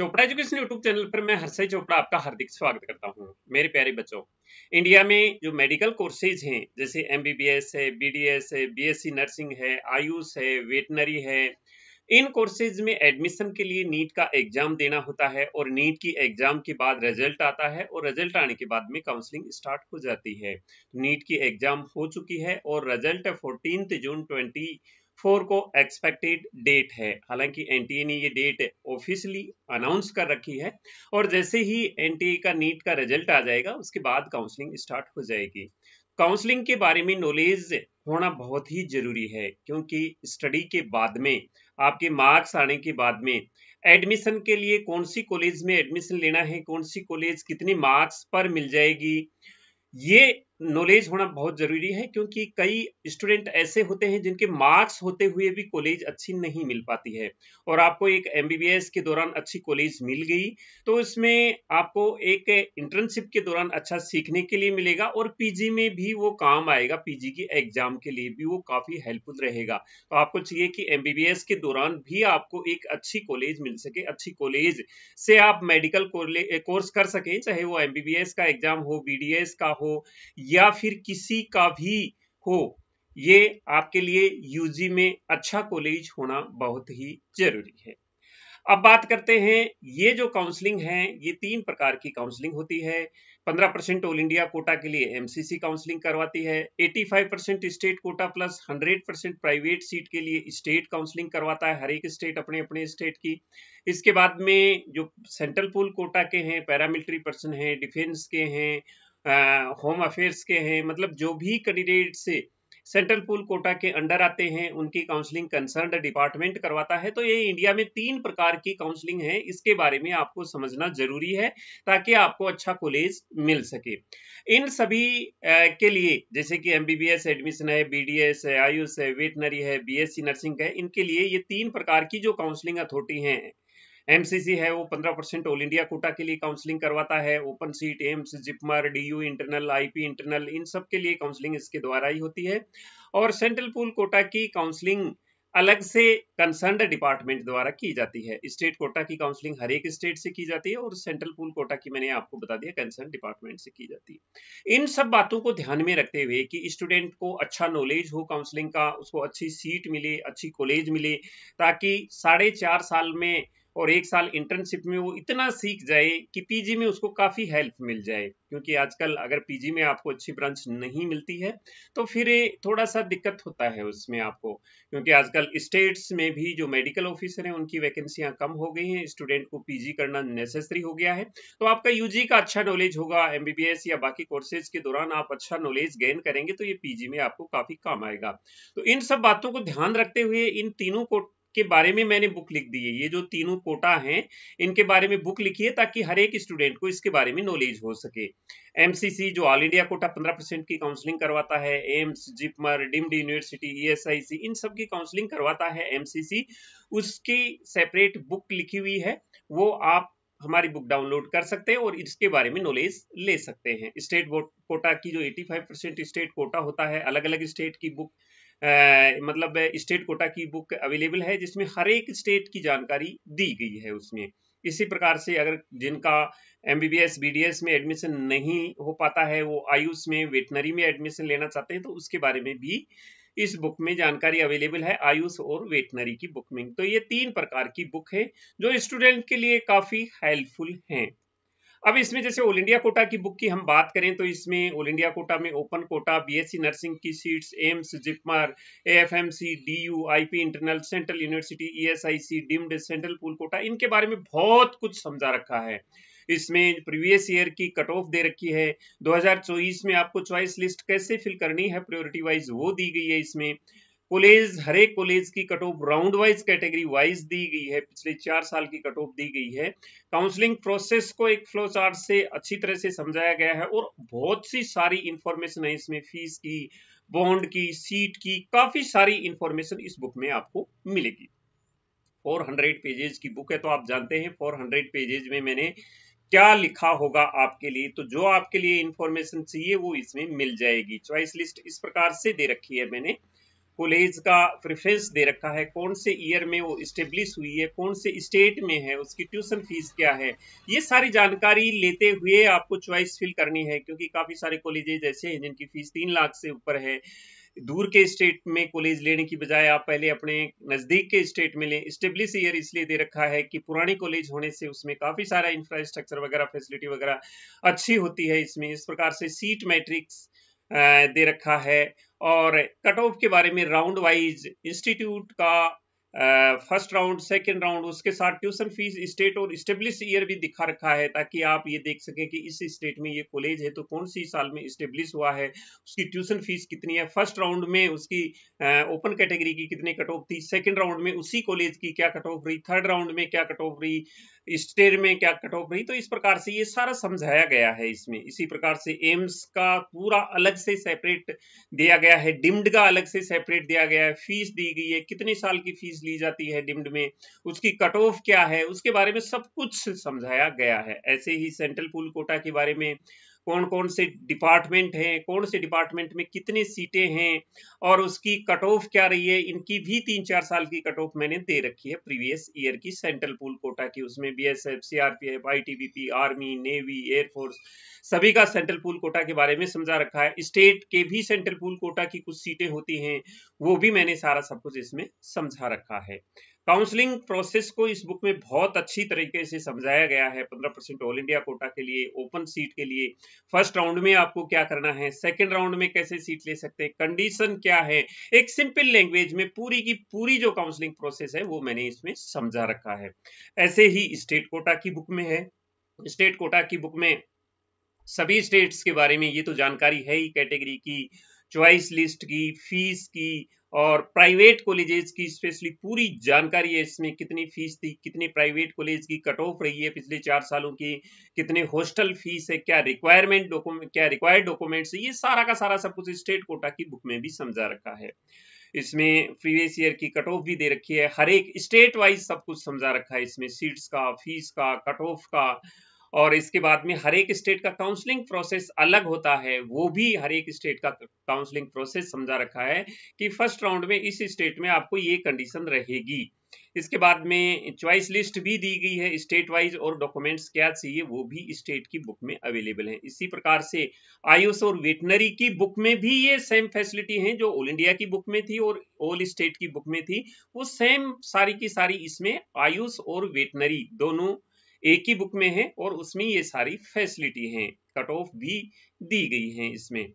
Chopra education YouTube channel पर मैं हर्षय चोपड़ा आपका हार्दिक स्वागत करता हूं मेरे प्यारे बच्चों इंडिया में जो मेडिकल कोर्सेज हैं जैसे एम है बी है बी नर्सिंग है आयुष है वेटनरी है इन कोर्सेज में एडमिशन के लिए नीट का एग्जाम देना होता है और नीट की एग्जाम के बाद रिजल्ट आता है और रिजल्ट आने के बाद में काउंसलिंग स्टार्ट हो जाती है नीट की एग्जाम हो चुकी है और result fourteen June twenty four को एक्सपेक्टेड डेट है हालांकि एन ने ये डेट ऑफिशियली अनाउंस कर रखी है और जैसे ही एन का नीट का रिजल्ट आ जाएगा उसके बाद काउंसलिंग स्टार्ट हो जाएगी काउंसलिंग के बारे में नॉलेज होना बहुत ही जरूरी है क्योंकि स्टडी के बाद में आपके मार्क्स आने के बाद में एडमिशन के लिए कौन सी कॉलेज में एडमिशन लेना है कौन सी कॉलेज कितने मार्क्स पर मिल जाएगी ये नॉलेज होना बहुत ज़रूरी है क्योंकि कई स्टूडेंट ऐसे होते हैं जिनके मार्क्स होते हुए भी कॉलेज अच्छी नहीं मिल पाती है और आपको एक एम के दौरान अच्छी कॉलेज मिल गई तो इसमें आपको एक इंटर्नशिप के दौरान अच्छा सीखने के लिए मिलेगा और पीजी में भी वो काम आएगा पीजी की एग्जाम के लिए भी वो काफ़ी हेल्पफुल रहेगा तो आपको चाहिए कि एम के दौरान भी आपको एक अच्छी कॉलेज मिल सके अच्छी कॉलेज से आप मेडिकल कोर्स कर सके चाहे वो एम का एग्जाम हो बी का हो या फिर किसी का भी हो ये आपके लिए यूजी में अच्छा कॉलेज होना बहुत ही जरूरी है अब बात करते हैं ये जो काउंसलिंग है ये तीन प्रकार की काउंसलिंग होती है 15 परसेंट ऑल इंडिया कोटा के लिए एमसीसी काउंसलिंग करवाती है 85 percent state quota plus 100 percent private seat के लिए स्टेट काउंसलिंग करवाता है हर एक स्टेट अपने अपने स्टेट की इसके बाद में जो सेंट्रल पूल कोटा के हैं पैरामिलिट्री पर्सन हैं डिफेंस के हैं होम अफेयर्स के हैं मतलब जो भी कैंडिडेट से सेंट्रल पूल कोटा के अंडर आते हैं उनकी काउंसलिंग कंसर्न डिपार्टमेंट करवाता है तो ये इंडिया में तीन प्रकार की काउंसलिंग है इसके बारे में आपको समझना जरूरी है ताकि आपको अच्छा कॉलेज मिल सके इन सभी के लिए जैसे कि एमबीबीएस एडमिशन है बीडीएस है आयुष है वेटनरी है बीएससी नर्सिंग है इनके लिए ये तीन प्रकार की जो काउंसलिंग अथॉरिटी है एमसीसी है वो 15 परसेंट ऑल इंडिया कोटा के लिए काउंसलिंग करवाता है open seat AIIMS JIPMER DU internal IP internal इन सब के लिए काउंसलिंग इसके द्वारा ही होती है और सेंट्रल पूल कोटा की काउंसलिंग अलग से कंसर्न डिपार्टमेंट द्वारा की जाती है स्टेट कोटा की काउंसलिंग हर एक स्टेट से की जाती है और सेंट्रल पूल कोटा की मैंने आपको बता दिया कंसर्न डिपार्टमेंट से की जाती है इन सब बातों को ध्यान में रखते हुए कि स्टूडेंट को अच्छा नॉलेज हो काउंसलिंग का उसको अच्छी सीट मिले अच्छी कॉलेज मिले ताकि साढ़े चार साल में और एक साल इंटर्नशिप में वो इतना सीख जाए कि पीजी में उसको काफ़ी हेल्प मिल जाए क्योंकि आजकल अगर पीजी में आपको अच्छी ब्रांच नहीं मिलती है तो फिर थोड़ा सा दिक्कत होता है उसमें आपको क्योंकि आजकल स्टेट्स में भी जो मेडिकल ऑफिसर हैं उनकी वैकेंसियां कम हो गई हैं स्टूडेंट को पीजी करना नेसेसरी हो गया है तो आपका यूजी का अच्छा नॉलेज होगा एमबीबीएस या बाकी कोर्सेज के दौरान आप अच्छा नॉलेज गेन करेंगे तो ये पीजी में आपको काफ़ी काम आएगा तो इन सब बातों को ध्यान रखते हुए इन तीनों को के बारे में मैंने बुक लिख दी है ये जो तीनों कोटा हैं इनके बारे में बुक लिखी है ताकि हर एक स्टूडेंट को इसके बारे में नॉलेज हो सके एमसीसी जो ऑल इंडिया कोटा 15 परसेंट की काउंसलिंग करवाता है AIIMS JIPMER deemed university ESIC इन सब की काउंसलिंग करवाता है एमसीसी उसकी सेपरेट बुक लिखी हुई है वो आप हमारी बुक डाउनलोड कर सकते हैं और इसके बारे में नॉलेज ले सकते हैं स्टेट कोटा की जो 85 परसेंट स्टेट कोटा होता है अलग अलग स्टेट की बुक मतलब स्टेट कोटा की बुक अवेलेबल है जिसमें हर एक स्टेट की जानकारी दी गई है उसमें इसी प्रकार से अगर जिनका M B B S B D S में एडमिशन नहीं हो पाता है वो आयुष में वेटनरी में एडमिशन लेना चाहते हैं तो उसके बारे में भी इस बुक में जानकारी अवेलेबल है आयुष और वेटनरी की बुक में तो ये तीन प्रकार की बुक है जो स्टूडेंट के लिए काफ़ी हेल्पफुल हैं अब इसमें जैसे ऑल इंडिया कोटा की बुक की हम बात करें तो इसमें ऑल इंडिया कोटा में ओपन कोटा बीएससी नर्सिंग की seats AIIMS JIPMER AFMC DU IP internal central university ESIC deemed central pool quota इनके बारे में बहुत कुछ समझा रखा है इसमें प्रीवियस ईयर की कट ऑफ दे रखी है 2024 में आपको चॉइस लिस्ट कैसे फिल करनी है प्रायोरिटी वाइज वो दी गई है इसमें कॉलेज हर एक कॉलेज की cut off round wise category wise दी गई है पिछले चार साल की कट ऑफ दी गई है काउंसलिंग प्रोसेस को एक फ्लो चार्ट से अच्छी तरह से समझाया गया है और बहुत सी सारी इंफॉर्मेशन है इसमें फीस की बॉन्ड की सीट की काफी सारी इंफॉर्मेशन इस बुक में आपको मिलेगी 400 पेजेज की बुक है तो आप जानते हैं 400 पेजेज में मैंने क्या लिखा होगा आपके लिए तो जो आपके लिए इंफॉर्मेशन चाहिए वो इसमें मिल जाएगी चॉइस लिस्ट इस प्रकार से दे रखी है मैंने कॉलेज का प्रेफरेंस दे रखा है कौन से ईयर में वो इस्टेब्लिश हुई है कौन से स्टेट में है उसकी ट्यूशन फीस क्या है ये सारी जानकारी लेते हुए आपको चॉइस फिल करनी है क्योंकि काफ़ी सारे कॉलेजेज ऐसे हैं जिनकी फीस तीन लाख से ऊपर है दूर के स्टेट में कॉलेज लेने की बजाय आप पहले अपने नज़दीक के स्टेट में लें स्टेब्लिश ईयर इसलिए दे रखा है कि पुराने कॉलेज होने से उसमें काफ़ी सारा इंफ्रास्ट्रक्चर वगैरह फैसिलिटी वगैरह अच्छी होती है इसमें इस प्रकार से सीट मैट्रिक्स दे रखा है और कट ऑफ के बारे में राउंड वाइज इंस्टीट्यूट का फर्स्ट राउंड सेकेंड राउंड उसके साथ ट्यूशन फीस स्टेट और स्टेब्लिश ईयर भी दिखा रखा है ताकि आप ये देख सकें कि इस स्टेट में ये कॉलेज है तो कौन सी साल में स्टेब्लिश हुआ है उसकी ट्यूशन फीस कितनी है फर्स्ट राउंड में उसकी ओपन कैटेगरी की कितनी कट ऑफ थी सेकेंड राउंड में उसी कॉलेज की क्या कट ऑफ रही थर्ड राउंड में क्या कट ऑफ रही स्टेट में क्या कट ऑफ रही तो इस प्रकार से ये सारा समझाया गया है इसमें इसी प्रकार से एम्स का पूरा अलग से सेपरेट दिया गया है डिम्ड का अलग से सेपरेट दिया गया है फीस दी गई है कितने साल की फीस ली जाती है डिम्ड में उसकी कट ऑफ क्या है उसके बारे में सब कुछ समझाया गया है ऐसे ही सेंट्रल पुल कोटा के बारे में कौन कौन से डिपार्टमेंट हैं कौन से डिपार्टमेंट में कितनी सीटें हैं और उसकी कट ऑफ क्या रही है इनकी भी तीन चार साल की कट ऑफ मैंने दे रखी है प्रीवियस ईयर की सेंट्रल पूल कोटा की उसमें B S F C R P F I T B P army navy air force सभी का सेंट्रल पूल कोटा के बारे में समझा रखा है स्टेट के भी सेंट्रल पूल कोटा की कुछ सीटें होती हैं वो भी मैंने सारा सब कुछ इसमें समझा रखा है काउंसलिंग प्रोसेस को इस बुक में बहुत अच्छी तरीके से समझाया गया है पंद्रह परसेंट ऑल इंडिया कोटा के लिए ओपन सीट के लिए फर्स्ट राउंड में आपको क्या करना है सेकंड राउंड में कैसे सीट ले सकते हैं कंडीशन क्या है एक सिंपल लैंग्वेज में पूरी की पूरी जो काउंसलिंग प्रोसेस है वो मैंने इसमें समझा रखा है ऐसे ही स्टेट कोटा की बुक में है स्टेट कोटा की बुक में सभी स्टेट्स के बारे में ये तो जानकारी है ही कैटेगरी की च्वाइस लिस्ट की फीस की और प्राइवेट कॉलेजेस की स्पेशली पूरी जानकारी है इसमें कितनी फीस थी कितने प्राइवेट कॉलेज की कट ऑफ रही है पिछले चार सालों की कितने हॉस्टल फीस है क्या रिक्वायरमेंट डॉक्यूमेंट क्या रिक्वायर्ड डॉक्यूमेंट्स ये सारा का सारा सब कुछ स्टेट कोटा की बुक में भी समझा रखा है इसमें प्रीवियस ईयर की कट ऑफ भी दे रखी है हर एक स्टेट वाइज सब कुछ समझा रखा है इसमें सीट्स का फीस का कट ऑफ का और इसके बाद में हर एक स्टेट का काउंसलिंग प्रोसेस अलग होता है वो भी हर एक स्टेट का काउंसलिंग प्रोसेस समझा रखा है कि फर्स्ट राउंड में इस स्टेट में आपको ये कंडीशन रहेगी इसके बाद में चॉइस लिस्ट भी दी गई है स्टेट वाइज और डॉक्यूमेंट्स क्या चाहिए वो भी स्टेट की बुक में अवेलेबल है इसी प्रकार से आयुष और वेटनरी की बुक में भी ये सेम फैसिलिटी है जो ऑल इंडिया की बुक में थी और ऑल स्टेट की बुक में थी वो सेम सारी की सारी इसमें आयुष और वेटनरी दोनों एक ही बुक में है और उसमें ये सारी फैसिलिटी हैं कट ऑफ भी दी गई है इसमें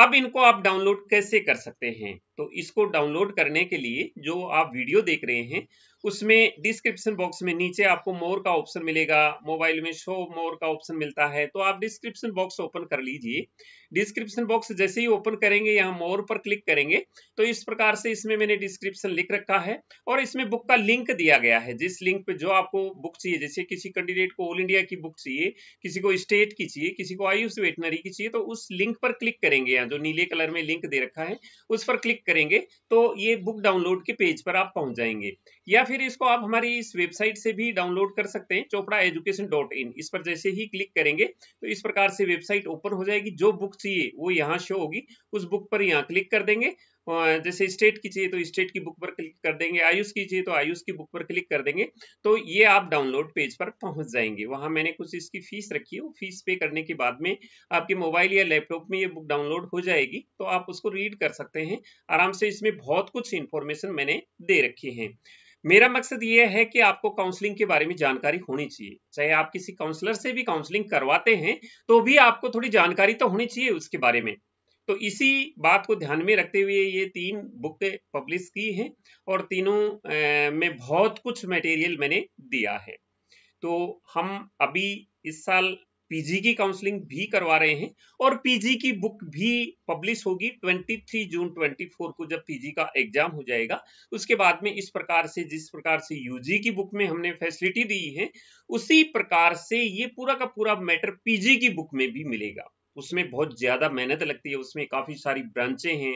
अब इनको आप डाउनलोड कैसे कर सकते हैं तो इसको डाउनलोड करने के लिए जो आप वीडियो देख रहे हैं उसमें डिस्क्रिप्शन बॉक्स में नीचे आपको मोर का ऑप्शन मिलेगा मोबाइल में शो मोर का ऑप्शन मिलता है तो आप डिस्क्रिप्शन बॉक्स ओपन कर लीजिए डिस्क्रिप्शन बॉक्स जैसे ही ओपन करेंगे यहाँ मोर पर क्लिक करेंगे तो इस प्रकार से इसमें मैंने डिस्क्रिप्शन लिख रखा है और इसमें बुक का लिंक दिया गया है जिस लिंक पे जो आपको बुक चाहिए जैसे किसी कैंडिडेट को ऑल इंडिया की बुक चाहिए किसी को स्टेट की चाहिए किसी उस वेटनरी की चाहिए तो उस लिंक पर क्लिक करेंगे यहाँ जो नीले कलर में लिंक दे रखा है उस पर क्लिक करेंगे तो ये बुक डाउनलोड के पेज पर आप पहुंच जाएंगे या फिर इसको आप हमारी इस वेबसाइट से भी डाउनलोड कर सकते हैं चोपड़ा एजुकेशन डॉट इन इस पर जैसे ही क्लिक करेंगे तो इस प्रकार से वेबसाइट ओपन हो जाएगी जो बुक चाहिए वो यहाँ शो होगी उस बुक पर यहाँ क्लिक कर देंगे जैसे स्टेट की चाहिए तो स्टेट की बुक पर क्लिक कर देंगे आयुष की चाहिए तो आयुष की बुक पर क्लिक कर देंगे तो ये आप डाउनलोड पेज पर पहुंच जाएंगे वहां मैंने कुछ इसकी फीस रखी है फीस पे करने के बाद में आपके मोबाइल या लैपटॉप में ये बुक डाउनलोड हो जाएगी तो आप उसको रीड कर सकते हैं आराम से इसमें बहुत कुछ इन्फॉर्मेशन मैंने दे रखी है मेरा मकसद ये है कि आपको काउंसलिंग के बारे में जानकारी होनी चाहिए चाहे आप किसी काउंसलर से भी काउंसलिंग करवाते हैं तो भी आपको थोड़ी जानकारी तो होनी चाहिए उसके बारे में तो इसी बात को ध्यान में रखते हुए ये तीन बुक पब्लिश की हैं और तीनों में बहुत कुछ मटेरियल मैंने दिया है तो हम अभी इस साल पीजी की काउंसलिंग भी करवा रहे हैं और पीजी की बुक भी पब्लिश होगी 23 जून 24 को जब पीजी का एग्जाम हो जाएगा उसके बाद में इस प्रकार से जिस प्रकार से यूजी की बुक में हमने फैसिलिटी दी है उसी प्रकार से ये पूरा का पूरा मैटर पीजी की बुक में भी मिलेगा उसमें बहुत ज्यादा मेहनत लगती है उसमें काफी सारी ब्रांचे हैं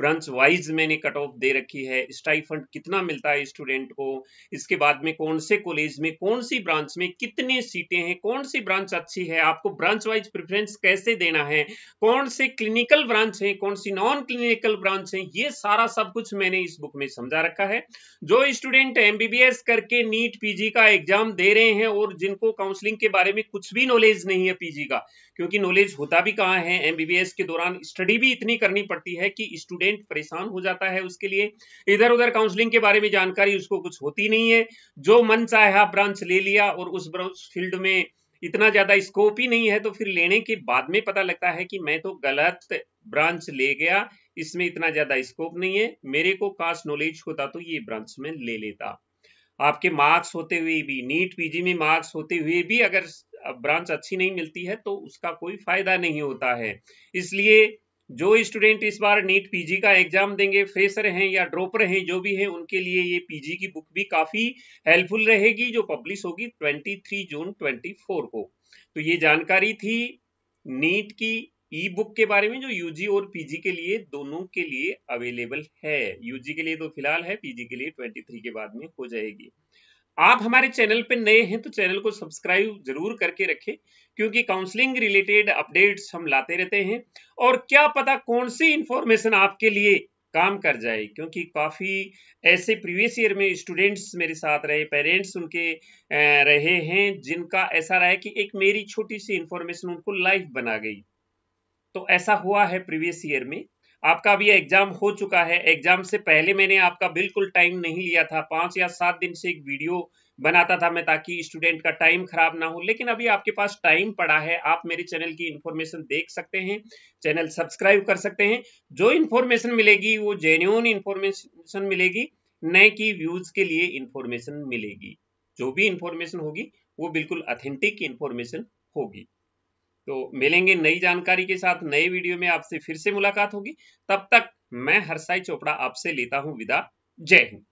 ब्रांच वाइज मैंने कट ऑफ दे रखी है स्टाइफंड कितना मिलता है स्टूडेंट को इसके बाद में कौन से कॉलेज में कौन सी ब्रांच में कितनी सीटें हैं कौन सी ब्रांच अच्छी है आपको ब्रांच वाइज प्रेफरेंस कैसे देना है कौन से क्लिनिकल ब्रांच है कौन सी नॉन क्लिनिकल ब्रांच है ये सारा सब कुछ मैंने इस बुक में समझा रखा है जो स्टूडेंट एम करके नीट पीजी का एग्जाम दे रहे हैं और जिनको काउंसलिंग के बारे में कुछ भी नॉलेज नहीं है पीजी का क्योंकि नॉलेज होता भी कहाँ है एमबीबीएस के दौरान स्टडी भी इतनी करनी पड़ती है कि स्टूडेंट स्टूडेंट परेशान हो जाता है उसके लिए इधर उधर काउंसलिंग के बारे में जानकारी उसको कुछ होती नहीं है जो मन चाहा ब्रांच ले लिया और उस ब्रांच फील्ड में इतना ज्यादा स्कोप ही नहीं है तो फिर लेने के बाद में पता लगता है कि मैं तो गलत ब्रांच ले गया इसमें इतना ज्यादा स्कोप नहीं है मेरे को काश नॉलेज होता तो ये ब्रांच में ले लेता आपके मार्क्स होते हुए भी नीट पीजी में मार्क्स होते हुए भी अगर ब्रांच अच्छी नहीं मिलती है तो उसका कोई फायदा नहीं होता है इसलिए जो स्टूडेंट इस बार नीट पीजी का एग्जाम देंगे फ्रेशर हैं या ड्रॉपर हैं जो भी हैं उनके लिए ये पीजी की बुक भी काफी हेल्पफुल रहेगी जो पब्लिश होगी 23 जून 24 को तो ये जानकारी थी नीट की ई बुक के बारे में जो यूजी और पीजी के लिए दोनों के लिए अवेलेबल है यूजी के लिए तो फिलहाल है पीजी के लिए ट्वेंटी के बाद में हो जाएगी आप हमारे चैनल पर नए हैं तो चैनल को सब्सक्राइब जरूर करके रखें क्योंकि काउंसलिंग रिलेटेड अपडेट्स हम लाते रहते हैं और क्या पता कौन सी इंफॉर्मेशन आपके लिए काम कर जाए क्योंकि काफ़ी ऐसे प्रीवियस ईयर में स्टूडेंट्स मेरे साथ रहे पेरेंट्स उनके रहे हैं जिनका ऐसा रहा है कि एक मेरी छोटी सी इंफॉर्मेशन उनको लाइफ बना गई तो ऐसा हुआ है प्रीवियस ईयर में आपका अभी एग्जाम हो चुका है एग्जाम से पहले मैंने आपका बिल्कुल टाइम नहीं लिया था पांच या सात दिन से एक वीडियो बनाता था मैं ताकि स्टूडेंट का टाइम खराब ना हो लेकिन अभी आपके पास टाइम पड़ा है आप मेरे चैनल की इन्फॉर्मेशन देख सकते हैं चैनल सब्सक्राइब कर सकते हैं जो इन्फॉर्मेशन मिलेगी वो जेन्यून इन्फॉर्मेशन मिलेगी न कि व्यूज के लिए इन्फॉर्मेशन मिलेगी जो भी इन्फॉर्मेशन होगी वो बिल्कुल अथेंटिक इन्फॉर्मेशन होगी तो मिलेंगे नई जानकारी के साथ नए वीडियो में आपसे फिर से मुलाकात होगी तब तक मैं हरसाई चोपड़ा आपसे लेता हूं विदा जय हिंद